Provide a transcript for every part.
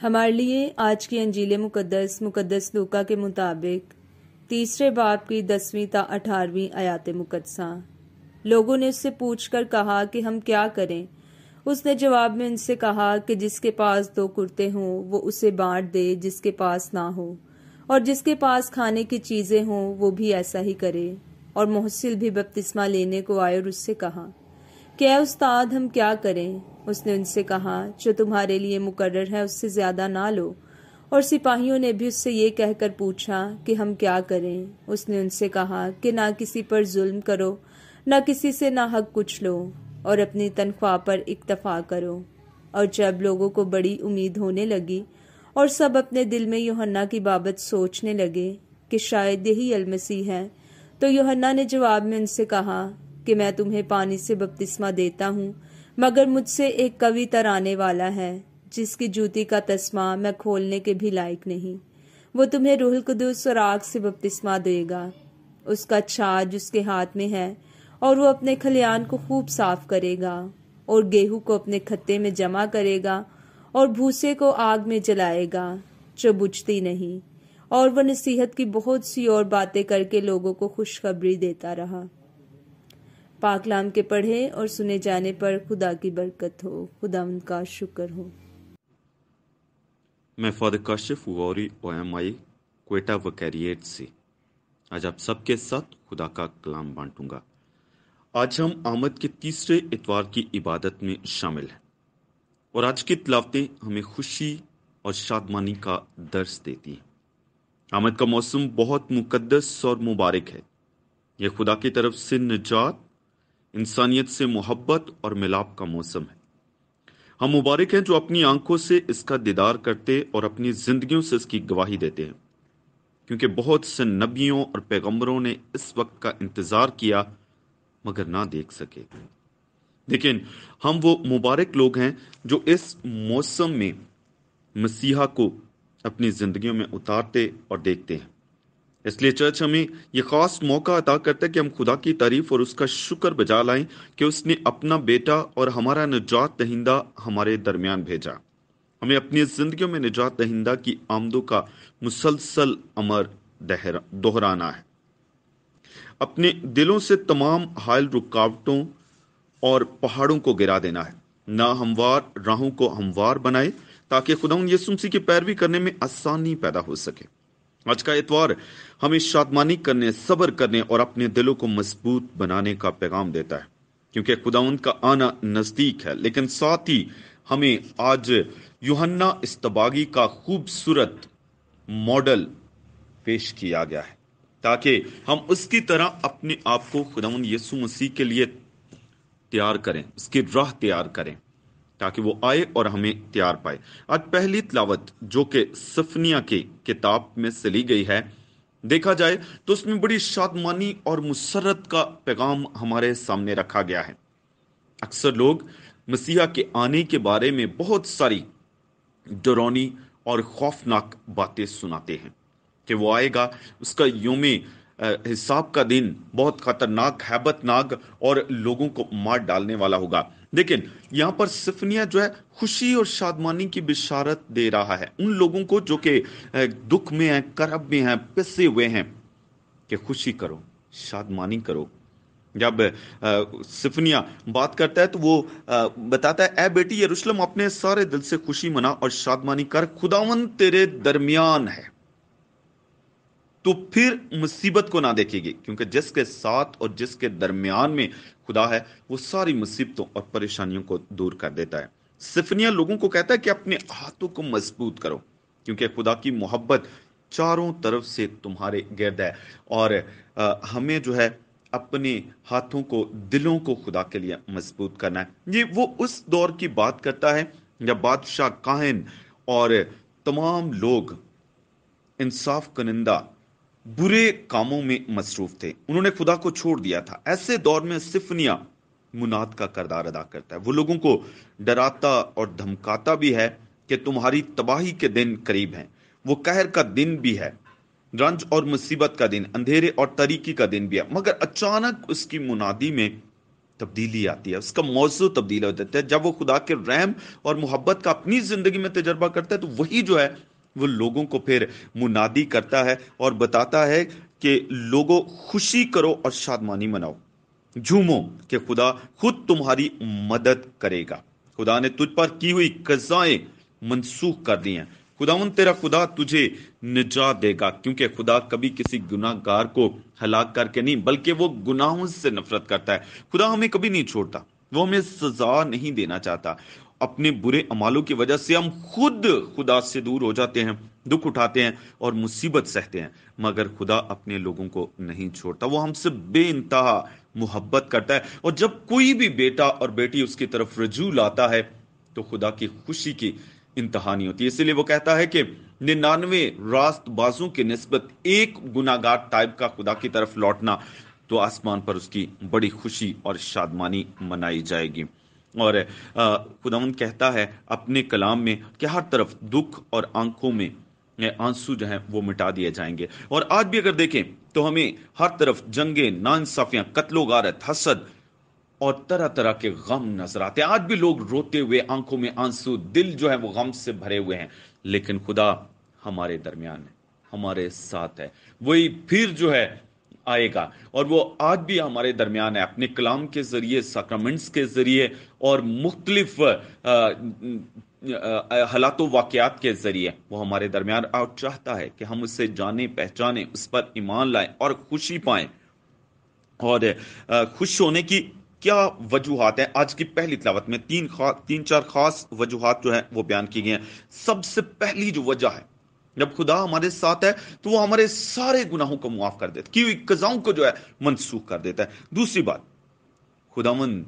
हमारे लिए आज की अंजील मुकदस मुकदस लूका के मुताबिक तीसरे बाप की दसवीं ता अठारहवीं आयात मुकदसा लोगों ने उससे पूछकर कहा कि हम क्या करें उसने जवाब में उनसे कहा कि जिसके पास दो कुर्ते हों वो उसे बांट दे जिसके पास ना हो और जिसके पास खाने की चीज़ें हों वो भी ऐसा ही करे और मोहसिल भी बपतिस्मा लेने को आए और उससे कहा क्या उस्ताद हम क्या करें उसने उनसे कहा जो तुम्हारे लिए मुकर्र है उससे ज्यादा ना लो और सिपाहियों ने भी उससे ये कहकर पूछा कि हम क्या करें उसने उनसे कहा कि ना किसी पर जुल्म करो ना किसी से ना हक कुछ लो और अपनी तनख्वाह पर इक्तफा करो और जब लोगों को बड़ी उम्मीद होने लगी और सब अपने दिल में योहन्ना की बाबत सोचने लगे कि शायद यही अलमसी है तो योहन्ना ने जवाब में उनसे कहा कि मैं तुम्हें पानी से बपतिस्मा देता हूँ मगर मुझसे एक कवि तराने वाला है जिसकी जूती का तस्मा मैं खोलने के भी लायक नहीं वो तुम्हें रूहल कदूस और आग से बपतिस्मा देगा उसका छाज उसके हाथ में है और वो अपने खलियान को खूब साफ करेगा और गेहूं को अपने खत्ते में जमा करेगा और भूसे को आग में जलाएगा जो बुझती नहीं और वह नसीहत की बहुत सी और बातें करके लोगों को खुशखबरी देता रहा पाकलाम के पढ़े और सुने जाने पर खुदा की बरकत हो खुदा उनका शुक्र हो मैं father Kashif Gauri O M I Kota vicariate से आज आप सबके साथ खुदा का कलाम बांटूंगा आज हम आमद के तीसरे इतवार की इबादत में शामिल हैं और आज की तलावतें हमें खुशी और शादमानी का दर्श देती हैं आमद का मौसम बहुत मुकद्दस और मुबारक है यह खुदा की तरफ से निजात इंसानियत से मोहब्बत और मिलाप का मौसम है हम मुबारक हैं जो अपनी आंखों से इसका दीदार करते और अपनी जिंदगियों से इसकी गवाही देते हैं क्योंकि बहुत से नबियों और पैगंबरों ने इस वक्त का इंतजार किया मगर ना देख सके लेकिन हम वो मुबारक लोग हैं जो इस मौसम में मसीहा को अपनी जिंदगियों में उतारते और देखते हैं इसलिए चर्च हमें ये ख़ास मौका अदा करता है कि हम खुदा की तारीफ और उसका शुक्र बजा लाएं कि उसने अपना बेटा और हमारा निजात दहिंदा हमारे दरमियान भेजा हमें अपनी ज़िंदगियों में निजात दहिंदा की आमदों का मुसलसल अमर दोहराना है अपने दिलों से तमाम हायल रुकावटों और पहाड़ों को गिरा देना है ना हमवार राहों को हमवार बनाए ताकि खुदा यसुमसी की पैरवी करने में आसानी पैदा हो सके आज का इतवार हमें शादमानी करने सब्र करने और अपने दिलों को मजबूत बनाने का पैगाम देता है क्योंकि खुदाउन का आना नजदीक है लेकिन साथ ही हमें आज युहन्ना इस्तबागी का खूबसूरत मॉडल पेश किया गया है ताकि हम उसकी तरह अपने आप को खुदाउन यसु मसीह के लिए तैयार करें उसकी राह तैयार करें ताकि वो आए और हमें तैयार पाए आज पहली तलावत जो कि सफनिया के किताब में से ली गई है देखा जाए तो उसमें बड़ी शादमानी और मुसरत का पैगाम हमारे सामने रखा गया है अक्सर लोग मसीहा के आने के बारे में बहुत सारी डरौनी और खौफनाक बातें सुनाते हैं कि वो आएगा उसका योम हिसाब का दिन बहुत खतरनाक हैबतनाक और लोगों को मार डालने वाला होगा लेकिन यहाँ पर सिफनिया जो है खुशी और शादमानी की बिशारत दे रहा है उन लोगों को जो कि दुख में हैं करब में हैं पिसे हुए हैं कि खुशी करो शादमानी करो जब सिफनिया बात करता है तो वो आ, बताता है ए बेटी रुस्लम अपने सारे दिल से खुशी मना और शादमानी कर खुदावन तेरे दरमियान है तो फिर मुसीबत को ना देखेगी क्योंकि जिसके साथ और जिसके दरमियान में खुदा है वो सारी मुसीबतों और परेशानियों को दूर कर देता है सिफनिया लोगों को कहता है कि अपने हाथों को मजबूत करो क्योंकि खुदा की मोहब्बत चारों तरफ से तुम्हारे गिरद है और आ, हमें जो है अपने हाथों को दिलों को खुदा के लिए मजबूत करना है ये वो उस दौर की बात करता है जब बादशाह काहिन और तमाम लोग इंसाफ कनिंदा बुरे कामों में मसरूफ थे उन्होंने खुदा को छोड़ दिया था ऐसे दौर में सिफनिया मुनाद का करदार अदा करता है वो लोगों को डराता और धमकाता भी है कि तुम्हारी तबाही के दिन करीब हैं वो कहर का दिन भी है रंज और मुसीबत का दिन अंधेरे और तरीकी का दिन भी है मगर अचानक उसकी मुनादी में तब्दीली आती है उसका मौजू तब्दील हो जाता है जब वो खुदा के रहम और मोहब्बत का अपनी जिंदगी में तजर्बा करता है तो वही जो है वो लोगों को फिर मुनादी करता है और बताता है कि लोगों खुशी करो और शादमानी मनाओ झूमो कि खुदा खुद तुम्हारी मदद करेगा खुदा ने तुझ पर की हुई कजाएं मनसूख कर दी हैं खुदावन तेरा खुदा तुझे निजात देगा क्योंकि खुदा कभी किसी गुनाहगार को हलाक करके नहीं बल्कि वो गुनाहों से नफरत करता है खुदा हमें कभी नहीं छोड़ता वो हमें सजा नहीं देना चाहता अपने बुरे अमालों की वजह से हम खुद खुदा से दूर हो जाते हैं दुख उठाते हैं और मुसीबत सहते हैं मगर खुदा अपने लोगों को नहीं छोड़ता वो हमसे बे मोहब्बत करता है और जब कोई भी बेटा और बेटी उसकी तरफ रजू लाता है तो खुदा की खुशी की इंतहा नहीं होती इसलिए वो कहता है कि निन्यानवे रास्त बाजों के नस्बत एक गुनागार टाइप का खुदा की तरफ लौटना तो आसमान पर उसकी बड़ी खुशी और शादमानी मनाई जाएगी और खुदावन कहता है अपने कलाम में कि हर तरफ दुख और आंखों में आंसू जो है वो मिटा दिए जाएंगे और आज भी अगर देखें तो हमें हर तरफ जंगे नानसाफियां कत्लो गारत हसद और तरह तरह के गम नजर आते हैं आज भी लोग रोते हुए आंखों में आंसू दिल जो है वो गम से भरे हुए हैं लेकिन खुदा हमारे दरमियान है हमारे साथ है वही फिर जो है आएगा और वो आज भी हमारे दरमियान है अपने कलाम के ज़रिए सक्रमेंट्स के ज़रिए और मुख्तलिफ हालात वाक़ात के ज़रिए वो हमारे दरमियान और चाहता है कि हम उससे जाने पहचाने उस पर ईमान लाएं और खुशी पाएं और खुश होने की क्या वजूहत हैं आज की पहली तलावत में तीन खा तीन चार खास वजूहत जो है वो बयान की गई हैं सबसे पहली जो वजह है जब खुदा हमारे साथ है तो वो हमारे सारे गुनाहों को मुआफ कर देता की कजाओं को जो है मनसूख कर देता है दूसरी बात खुदावन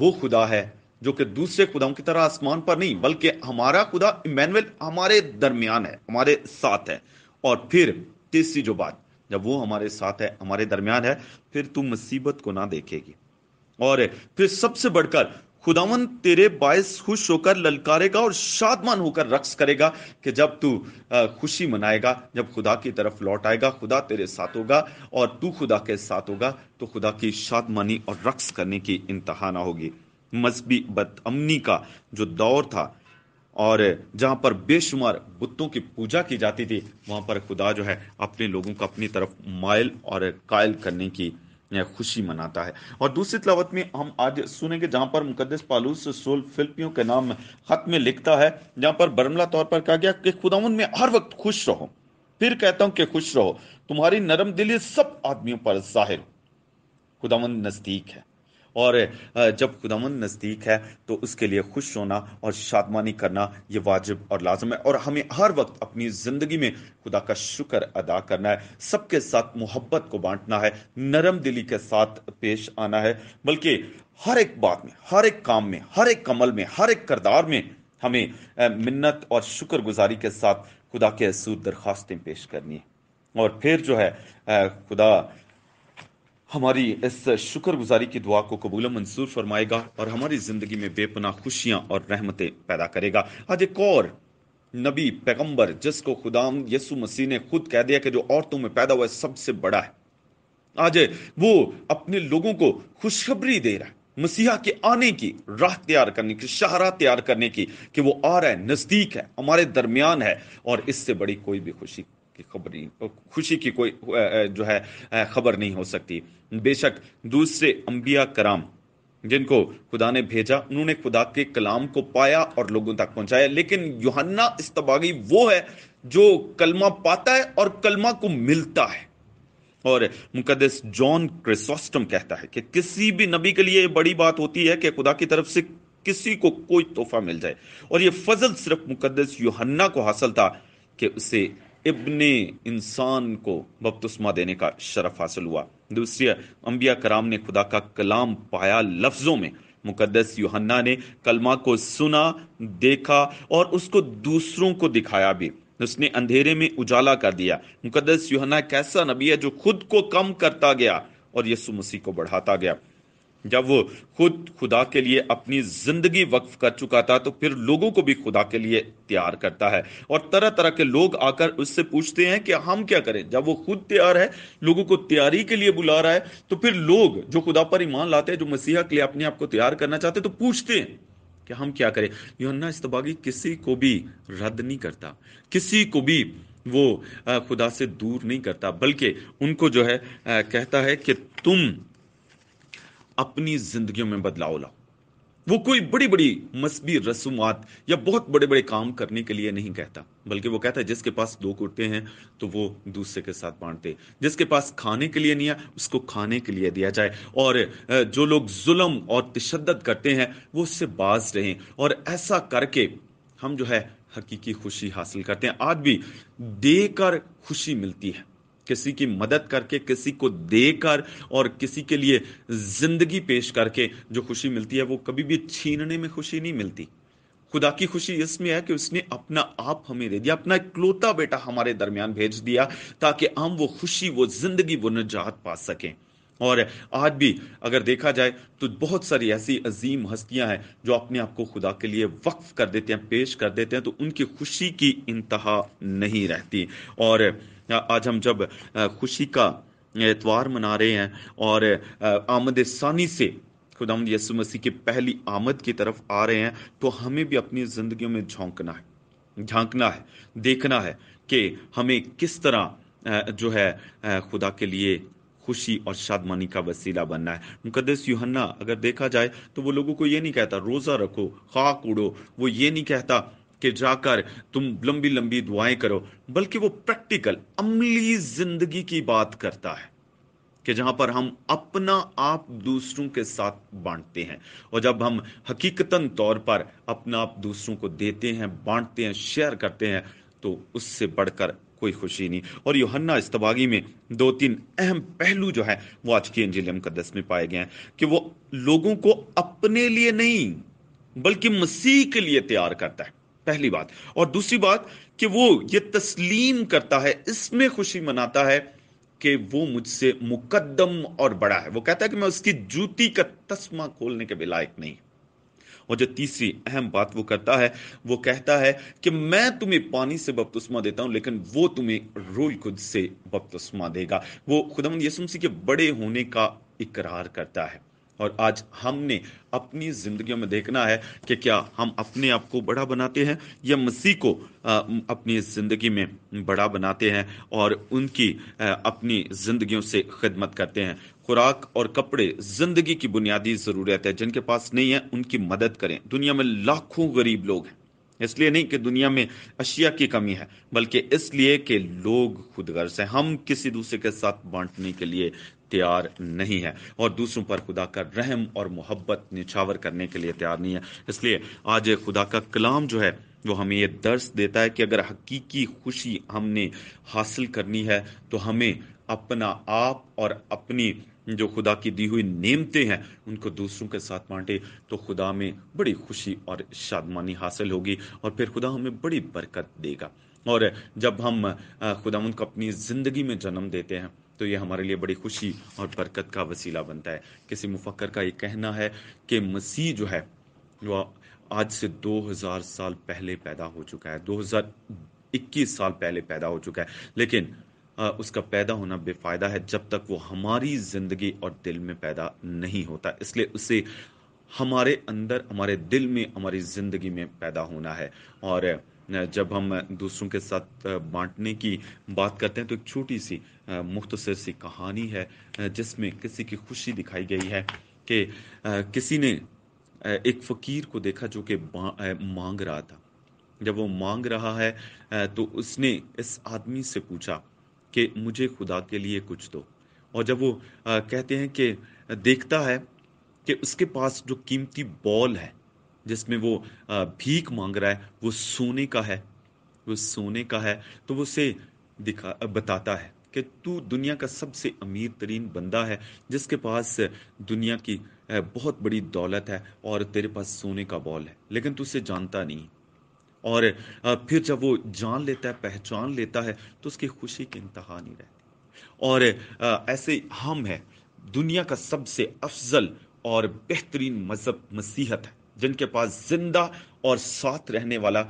वो खुदा है जो कि दूसरे खुदाओं की तरह आसमान पर नहीं बल्कि हमारा खुदा इमैनुअल हमारे दरमियान है हमारे साथ है और फिर तीसरी जो बात जब वो हमारे साथ है हमारे दरमियान है फिर तू मुसीबत को ना देखेगी और फिर सबसे बढ़कर खुदावन तेरे बायस खुश होकर ललकारेगा और शादमान होकर रक्स करेगा कि जब तू खुशी मनाएगा जब खुदा की तरफ लौट आएगा खुदा तेरे साथ होगा और तू खुदा के साथ होगा तो खुदा की शादमानी और रक्स करने की इंतहा ना होगी मजहबी बदअमनी का जो दौर था और जहाँ पर बेशुमार बुतों की पूजा की जाती थी वहाँ पर खुदा जो है अपने लोगों को अपनी तरफ मायल और कायल करने की खुशी मनाता है और दूसरी तलावत में हम आज सुनेंगे जहां पर मुकदस पालूस सोल फिल्पियों के नाम खत में लिखता है जहां पर बरमला तौर पर कहा गया कि खुदाउन में हर वक्त खुश रहो फिर कहता हूं कि खुश रहो तुम्हारी नरम दिली सब आदमियों पर जाहिर खुदावन नजदीक है और जब खुदामंद नज़दीक है तो उसके लिए खुश होना और शादमानी करना ये वाजिब और लाजम है और हमें हर वक्त अपनी ज़िंदगी में खुदा का शुक्र अदा करना है सबके साथ मोहब्बत को बांटना है नरम दिली के साथ पेश आना है बल्कि हर एक बात में हर एक काम में हर एक कमल में हर एक करदार में हमें मिन्नत और शुक्रगुजारी के साथ खुदा के असूद दरख्वास्तें पेश करनी है और फिर जो है खुदा हमारी इस शुक्रगुजारी की दुआ को कबूल मंसूर फरमाएगा और हमारी ज़िंदगी में बेपना खुशियां और रहमतें पैदा करेगा आज एक और नबी पैगंबर जिसको खुदाम यसु मसीह ने खुद कह दिया कि जो औरतों में पैदा हुआ है सबसे बड़ा है आज वो अपने लोगों को खुशखबरी दे रहा है मसीहा के आने की राह तैयार करने की शाहरा तैयार करने की कि वो आ रहा है नज़दीक है हमारे दरमियान है और इससे बड़ी कोई भी खुशी की खबर खुशी की कोई जो है खबर नहीं हो सकती बेशक दूसरे अंबिया कराम जिनको खुदा ने भेजा उन्होंने खुदा के कलाम को पाया और लोगों तक पहुंचाया लेकिन योहन्ना इस्तबागी वो है जो कलमा पाता है और कलमा को मिलता है और मुकदस जॉन क्रिसोस्टम कहता है कि किसी भी नबी के लिए बड़ी बात होती है कि खुदा की तरफ से किसी को कोई तोहफा मिल जाए और यह फजल सिर्फ मुकदस योहन्ना को हासिल था कि उसे इब्न इंसान को बपतुस्मा देने का शरफ हासिल हुआ दूसरी अम्बिया कराम ने खुदा का कलाम पाया लफ्ज़ों में मुकदस यूहन्ना ने कलमा को सुना देखा और उसको दूसरों को दिखाया भी उसने अंधेरे में उजाला कर दिया मुकदस यूहन्ना कैसा नबी है जो खुद को कम करता गया और यसु मसीह को बढ़ाता गया जब वो खुद खुदा के लिए अपनी ज़िंदगी वक्फ कर चुका था तो फिर लोगों को भी खुदा के लिए तैयार करता है और तरह तरह के लोग आकर उससे पूछते हैं कि हम क्या करें जब वो खुद तैयार है लोगों को तैयारी के लिए बुला रहा है तो फिर लोग जो खुदा पर ईमान लाते हैं जो मसीहा के लिए अपने आप को तैयार करना चाहते हैं तो पूछते हैं कि हम क्या करें योन्ना इस्तबागी किसी को भी रद्द नहीं करता किसी को भी वो खुदा से दूर नहीं करता बल्कि उनको जो है कहता है कि तुम अपनी जिंदगी में बदलाव लाओ वो कोई बड़ी बड़ी मसबी रसूमात या बहुत बड़े बड़े काम करने के लिए नहीं कहता बल्कि वो कहता है जिसके पास दो कुर्ते हैं तो वो दूसरे के साथ बांटते जिसके पास खाने के लिए नहीं है उसको खाने के लिए दिया जाए और जो लोग जुल्म और तशद करते हैं वो उससे बाज रहें और ऐसा करके हम जो है हकीकी खुशी हासिल करते हैं आज भी देकर खुशी मिलती है किसी की मदद करके किसी को देकर और किसी के लिए जिंदगी पेश करके जो खुशी मिलती है वो कभी भी छीनने में खुशी नहीं मिलती खुदा की खुशी इसमें है कि उसने अपना आप हमें दे दिया अपना इकलौता बेटा हमारे दरमियान भेज दिया ताकि हम वो खुशी वो जिंदगी वो निजात पा सकें और आज भी अगर देखा जाए तो बहुत सारी ऐसी अजीम हस्तियां हैं जो अपने आप को खुदा के लिए वक्फ कर देते हैं पेश कर देते हैं तो उनकी खुशी की इंतहा नहीं रहती और आज हम जब खुशी का एतवार मना रहे हैं और आमद सानी से खुदा यसु मसीह की पहली आमद की तरफ आ रहे हैं तो हमें भी अपनी ज़िंदगियों में झोंकना है झांकना है देखना है कि हमें किस तरह जो है खुदा के लिए खुशी और शादमानी का वसीला बनना है मुकदस यूहन्ना अगर देखा जाए तो वो लोगों को ये नहीं कहता रोज़ा रखो खाक उड़ो वो ये नहीं कहता कि जाकर तुम लंबी लंबी दुआएं करो बल्कि वो प्रैक्टिकल अमली जिंदगी की बात करता है कि जहां पर हम अपना आप दूसरों के साथ बांटते हैं और जब हम हकीकतन तौर पर अपना आप दूसरों को देते हैं बांटते हैं शेयर करते हैं तो उससे बढ़कर कोई खुशी नहीं और योहन्ना इस्तबागी में दो तीन अहम पहलू जो है वो आज की अंजलि मुकदस में पाए गए हैं कि वो लोगों को अपने लिए नहीं बल्कि मसीह के लिए तैयार करता है पहली बात और दूसरी बात कि वो ये तस्लीम करता है इसमें खुशी मनाता है कि वो मुझसे मुकदम और बड़ा है वो कहता है कि मैं उसकी जूती का तस्मा खोलने के भी लायक नहीं और जो तीसरी अहम बात वो करता है वो कहता है कि मैं तुम्हें पानी से बपतुस्मा देता हूँ लेकिन वो तुम्हें रोल खुद से बपतुस्मा देगा वो खुदम यसुमसी के बड़े होने का इकरार करता है और आज हमने अपनी जिंदगी में देखना है कि क्या हम अपने आप को बड़ा बनाते हैं या मसीह को अपनी ज़िंदगी में बड़ा बनाते हैं और उनकी अपनी ज़िंदगियों से खिदमत करते हैं खुराक और कपड़े जिंदगी की बुनियादी ज़रूरत है जिनके पास नहीं है उनकी मदद करें दुनिया में लाखों गरीब लोग हैं इसलिए नहीं कि दुनिया में अशिया की कमी है बल्कि इसलिए कि लोग खुद गर्ज हैं हम किसी दूसरे के साथ बांटने के लिए तैयार नहीं है और दूसरों पर खुदा का रहम और मोहब्बत निछावर करने के लिए तैयार नहीं है इसलिए आज खुदा का कलाम जो है वो हमें ये दर्श देता है कि अगर हकीकी खुशी हमने हासिल करनी है तो हमें अपना आप और अपनी जो खुदा की दी हुई नेमते हैं उनको दूसरों के साथ बांटे तो खुदा में बड़ी खुशी और शादमानी हासिल होगी और फिर खुदा हमें बड़ी बरकत देगा और जब हम खुदा उनको अपनी ज़िंदगी में जन्म देते हैं तो ये हमारे लिए बड़ी खुशी और बरकत का वसीला बनता है किसी मुफक्र का ये कहना है कि मसीह जो है वह आज से 2000 साल पहले पैदा हो चुका है 2021 साल पहले पैदा हो चुका है लेकिन उसका पैदा होना बेफ़ायदा है जब तक वो हमारी ज़िंदगी और दिल में पैदा नहीं होता इसलिए उसे हमारे अंदर हमारे दिल में हमारी ज़िंदगी में पैदा होना है और जब हम दूसरों के साथ बांटने की बात करते हैं तो एक छोटी सी मुख्तसर सी कहानी है जिसमें किसी की खुशी दिखाई गई है कि किसी ने एक फ़कीर को देखा जो कि मांग रहा था जब वो मांग रहा है तो उसने इस आदमी से पूछा कि मुझे खुदा के लिए कुछ दो और जब वो आ, कहते हैं कि देखता है कि उसके पास जो कीमती बॉल है जिसमें वो भीख मांग रहा है वो सोने का है वो सोने का है तो वो उसे दिखा बताता है कि तू दुनिया का सबसे अमीर तरीन बंदा है जिसके पास दुनिया की बहुत बड़ी दौलत है और तेरे पास सोने का बॉल है लेकिन तू उसे जानता नहीं और फिर जब वो जान लेता है पहचान लेता है तो उसकी खुशी की इंतहा नहीं रहती और ऐसे हम हैं दुनिया का सबसे अफजल और बेहतरीन मजहब मसीहत है जिनके पास जिंदा और साथ रहने वाला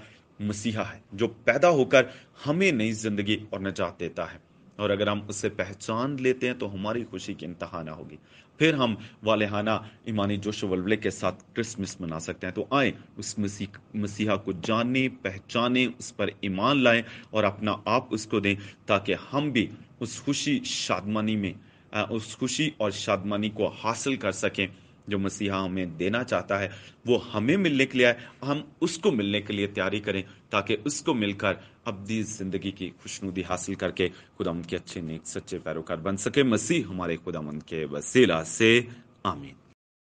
मसीहा है जो पैदा होकर हमें नई जिंदगी और नजात देता है और अगर हम उसे पहचान लेते हैं तो हमारी खुशी की इंतहा ना होगी फिर हम वालेहाना ईमानी जोश वलवले के साथ क्रिसमस मना सकते हैं तो आए उस मसीह मसीहा को जाने पहचाने उस पर ईमान लाएं और अपना आप उसको दें ताकि हम भी उस खुशी शादमानी में उस खुशी और शादमानी को हासिल कर सकें जो मसीहा हमें देना चाहता है वो हमें मिलने के लिए आए हम उसको मिलने के लिए तैयारी करें ताकि उसको मिलकर अबदी ज़िंदगी की खुशनुदी हासिल करके खुदा के अच्छे नेक सच्चे पैरोकार बन सके मसीह हमारे खुदा के वसीला से आमीन